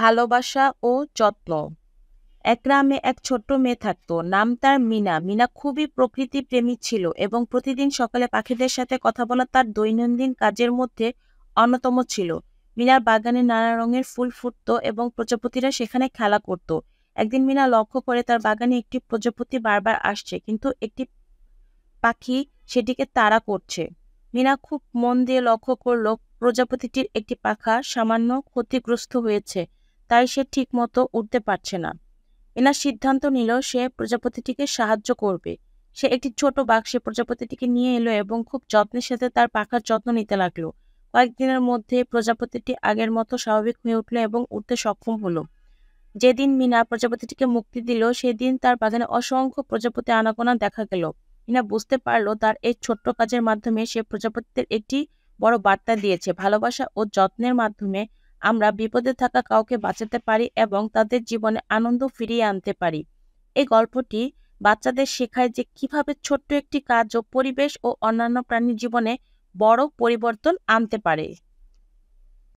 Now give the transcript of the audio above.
ভালোবাসা ও যত্ন এক গ্রামে এক ছোট্ট মেয়ে থাকত নাম তার মিনা মিনা খুবই প্রকৃতি প্রেমী ছিল এবং প্রতিদিন সকালে পাখিদের সাথে কথা বলা তার দৈনন্দিন কাজের মধ্যে অন্যতম ছিল মিনার বাগানে নানা রঙের ফুল ফুটত এবং প্রজাপতিরা সেখানে খেলা করত একদিন মিনা লক্ষ্য করে তার বাগানে একটি প্রজাপতি বারবার আসছে কিন্তু একটি পাখি সেটিকে তাড়া করছে মিনা খুব মন দিয়ে লক্ষ্য করল প্রজাপতিটির একটি পাখা সামান্য ক্ষতিগ্রস্ত হয়েছে তাই সে ঠিকমতো উঠতে পারছে না এনার সিদ্ধান্ত নিল সে প্রজাপতিটিকে সাহায্য করবে সে একটি ছোট বাক্সে প্রজাপতিটিকে নিয়ে এলো এবং খুব যত্নের সাথে তার পাখার যত্ন নিতে লাগলো কয়েকদিনের মধ্যে প্রজাপতিটি আগের মতো স্বাভাবিক হয়ে উঠলো এবং উঠতে সক্ষম হলো যেদিন মিনা প্রজাপতিটিকে মুক্তি দিল সেদিন তার বাগানে অসংখ্য প্রজাপতি আনাগোনা দেখা গেল মিনা বুঝতে পারলো তার এই ছোট্ট কাজের মাধ্যমে সে প্রজাপতিদের একটি বড় বার্তা দিয়েছে ভালোবাসা ও যত্নের মাধ্যমে আমরা বিপদে থাকা কাউকে বাঁচাতে পারি এবং তাদের জীবনে আনন্দ ফিরিয়ে আনতে পারি এই গল্পটি বাচ্চাদের শেখায় যে কিভাবে ছোট্ট একটি কাজ ও পরিবেশ ও অন্যান্য প্রাণীর জীবনে বড় পরিবর্তন আনতে পারে